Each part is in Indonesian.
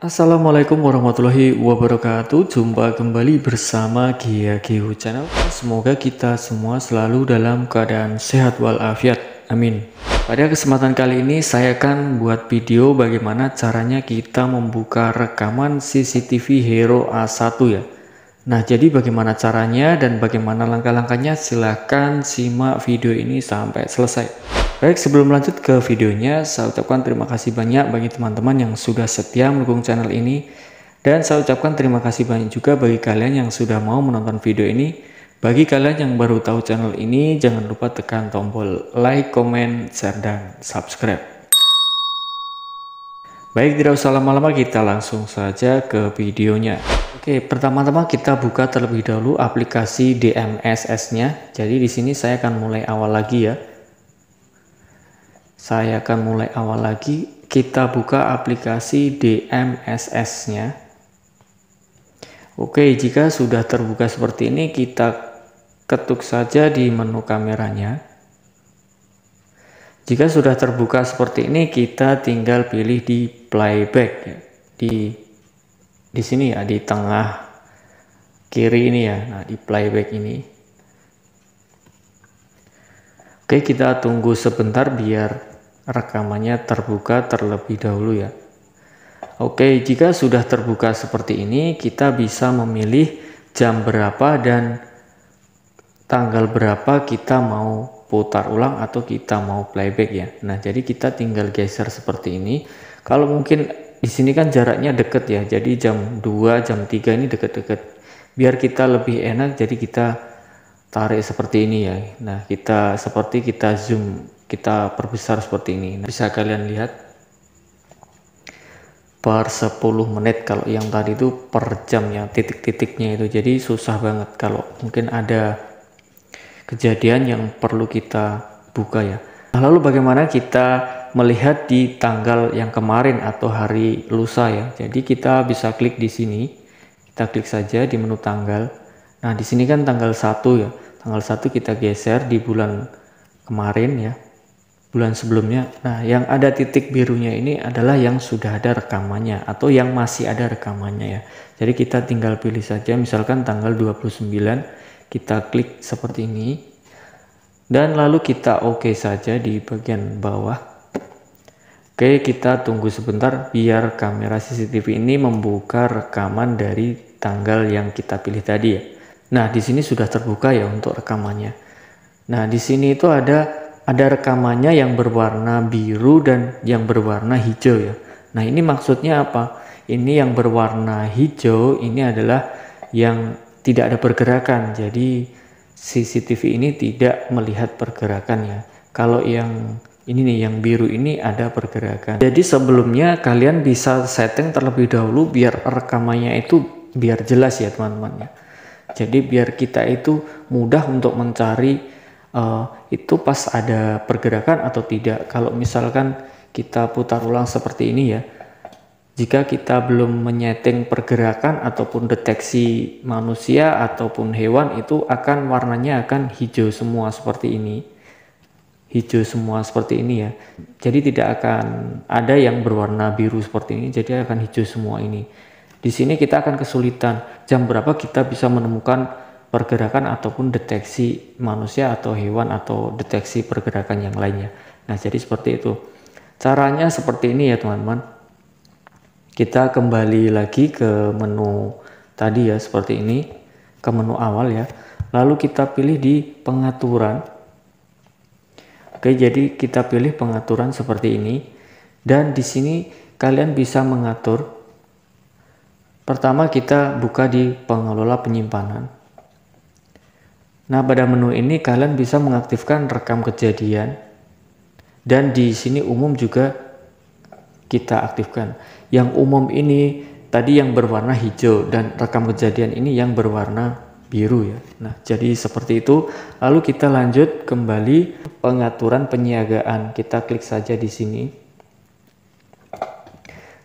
Assalamualaikum warahmatullahi wabarakatuh Jumpa kembali bersama GHGU Channel Semoga kita semua selalu dalam keadaan sehat walafiat Amin Pada kesempatan kali ini saya akan buat video bagaimana caranya kita membuka rekaman CCTV Hero A1 ya Nah, jadi bagaimana caranya dan bagaimana langkah-langkahnya? Silahkan simak video ini sampai selesai. Baik, sebelum lanjut ke videonya, saya ucapkan terima kasih banyak bagi teman-teman yang sudah setia mendukung channel ini. Dan saya ucapkan terima kasih banyak juga bagi kalian yang sudah mau menonton video ini. Bagi kalian yang baru tahu channel ini, jangan lupa tekan tombol like, comment, share, dan subscribe. Baik, tidak usah lama-lama kita langsung saja ke videonya. Oke, pertama-tama kita buka terlebih dahulu aplikasi DMSS-nya. Jadi di sini saya akan mulai awal lagi ya. Saya akan mulai awal lagi. Kita buka aplikasi DMSS-nya. Oke, jika sudah terbuka seperti ini, kita ketuk saja di menu kameranya. Jika sudah terbuka seperti ini, kita tinggal pilih di playback ya. di di sini ya, di tengah kiri ini ya. Nah, di playback ini. Oke, kita tunggu sebentar biar rekamannya terbuka terlebih dahulu ya. Oke, jika sudah terbuka seperti ini, kita bisa memilih jam berapa dan tanggal berapa kita mau putar ulang atau kita mau playback ya. Nah, jadi kita tinggal geser seperti ini. Kalau mungkin di sini kan jaraknya deket ya. Jadi jam 2, jam 3 ini deket-deket. Biar kita lebih enak jadi kita tarik seperti ini ya. Nah, kita seperti kita zoom kita perbesar seperti ini nah, bisa kalian lihat per 10 menit kalau yang tadi itu per jam ya titik-titiknya itu jadi susah banget kalau mungkin ada kejadian yang perlu kita buka ya nah, lalu bagaimana kita melihat di tanggal yang kemarin atau hari lusa ya jadi kita bisa klik di sini kita klik saja di menu tanggal nah di sini kan tanggal 1 ya tanggal 1 kita geser di bulan kemarin ya bulan sebelumnya. Nah, yang ada titik birunya ini adalah yang sudah ada rekamannya atau yang masih ada rekamannya ya. Jadi kita tinggal pilih saja misalkan tanggal 29 kita klik seperti ini dan lalu kita oke okay saja di bagian bawah. Oke, kita tunggu sebentar biar kamera CCTV ini membuka rekaman dari tanggal yang kita pilih tadi ya. Nah, di sini sudah terbuka ya untuk rekamannya. Nah, di sini itu ada ada rekamannya yang berwarna biru dan yang berwarna hijau ya. Nah ini maksudnya apa? Ini yang berwarna hijau ini adalah yang tidak ada pergerakan. Jadi CCTV ini tidak melihat pergerakan ya. Kalau yang ini nih yang biru ini ada pergerakan. Jadi sebelumnya kalian bisa setting terlebih dahulu biar rekamannya itu biar jelas ya teman-teman ya. Jadi biar kita itu mudah untuk mencari uh, itu pas ada pergerakan atau tidak. Kalau misalkan kita putar ulang seperti ini ya, jika kita belum menyeting pergerakan ataupun deteksi manusia ataupun hewan itu akan warnanya akan hijau semua seperti ini. Hijau semua seperti ini ya. Jadi tidak akan ada yang berwarna biru seperti ini, jadi akan hijau semua ini. Di sini kita akan kesulitan jam berapa kita bisa menemukan pergerakan ataupun deteksi manusia atau hewan atau deteksi pergerakan yang lainnya. Nah, jadi seperti itu. Caranya seperti ini ya, teman-teman. Kita kembali lagi ke menu tadi ya, seperti ini, ke menu awal ya. Lalu kita pilih di pengaturan. Oke, jadi kita pilih pengaturan seperti ini. Dan di sini kalian bisa mengatur. Pertama kita buka di pengelola penyimpanan. Nah, pada menu ini kalian bisa mengaktifkan rekam kejadian dan di sini umum juga kita aktifkan. Yang umum ini tadi yang berwarna hijau dan rekam kejadian ini yang berwarna biru ya. Nah, jadi seperti itu. Lalu kita lanjut kembali pengaturan penyiagaan. Kita klik saja di sini.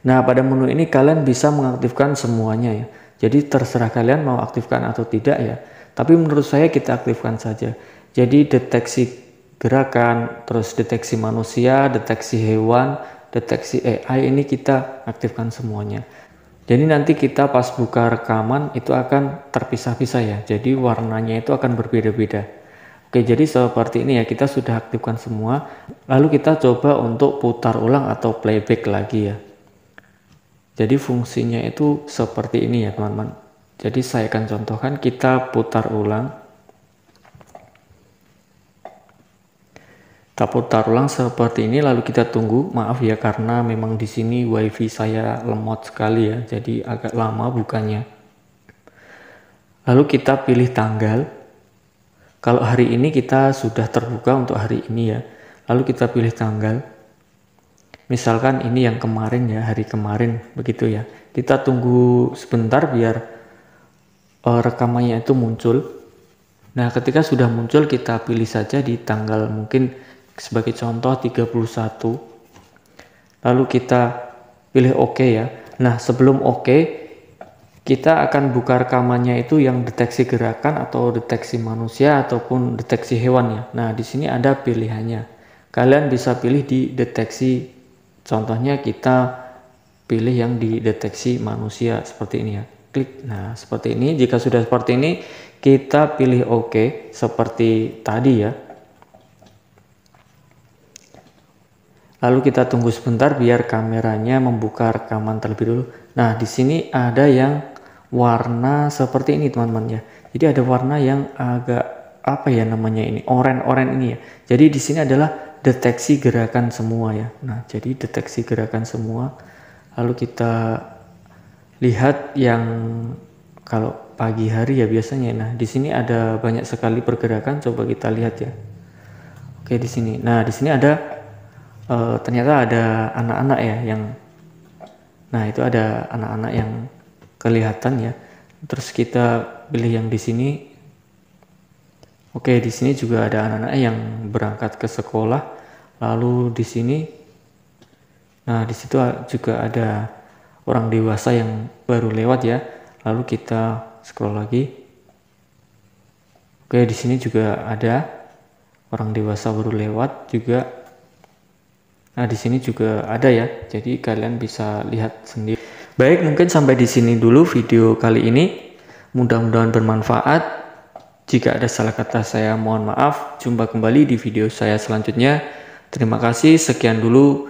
Nah, pada menu ini kalian bisa mengaktifkan semuanya ya. Jadi terserah kalian mau aktifkan atau tidak ya. Tapi menurut saya kita aktifkan saja. Jadi deteksi gerakan, terus deteksi manusia, deteksi hewan, deteksi AI ini kita aktifkan semuanya. Jadi nanti kita pas buka rekaman itu akan terpisah-pisah ya. Jadi warnanya itu akan berbeda-beda. Oke, jadi seperti ini ya kita sudah aktifkan semua. Lalu kita coba untuk putar ulang atau playback lagi ya. Jadi fungsinya itu seperti ini ya, teman-teman. Jadi saya akan contohkan kita putar ulang. Kita putar ulang seperti ini lalu kita tunggu. Maaf ya karena memang di sini wifi saya lemot sekali ya. Jadi agak lama bukannya. Lalu kita pilih tanggal. Kalau hari ini kita sudah terbuka untuk hari ini ya. Lalu kita pilih tanggal. Misalkan ini yang kemarin ya, hari kemarin begitu ya. Kita tunggu sebentar biar e, rekamannya itu muncul. Nah, ketika sudah muncul kita pilih saja di tanggal mungkin sebagai contoh 31. Lalu kita pilih oke ya. Nah, sebelum oke kita akan buka rekamannya itu yang deteksi gerakan atau deteksi manusia ataupun deteksi hewan ya. Nah, di sini ada pilihannya. Kalian bisa pilih di deteksi contohnya kita pilih yang di deteksi manusia seperti ini ya klik. Nah, seperti ini. Jika sudah seperti ini, kita pilih OK seperti tadi ya. Lalu kita tunggu sebentar biar kameranya membuka rekaman terlebih dulu. Nah, di sini ada yang warna seperti ini teman-teman ya. Jadi ada warna yang agak apa ya namanya ini, oren-oren ini ya. Jadi di sini adalah deteksi gerakan semua ya. Nah, jadi deteksi gerakan semua. Lalu kita lihat yang kalau pagi hari ya biasanya nah di sini ada banyak sekali pergerakan coba kita lihat ya oke di sini nah di sini ada e, ternyata ada anak-anak ya yang nah itu ada anak-anak yang kelihatan ya terus kita pilih yang di sini oke di sini juga ada anak-anak yang berangkat ke sekolah lalu di sini nah di situ juga ada orang dewasa yang baru lewat ya. Lalu kita scroll lagi. Oke, di sini juga ada orang dewasa baru lewat juga. Nah, di sini juga ada ya. Jadi kalian bisa lihat sendiri. Baik, mungkin sampai di sini dulu video kali ini. Mudah-mudahan bermanfaat. Jika ada salah kata saya mohon maaf. Jumpa kembali di video saya selanjutnya. Terima kasih. Sekian dulu.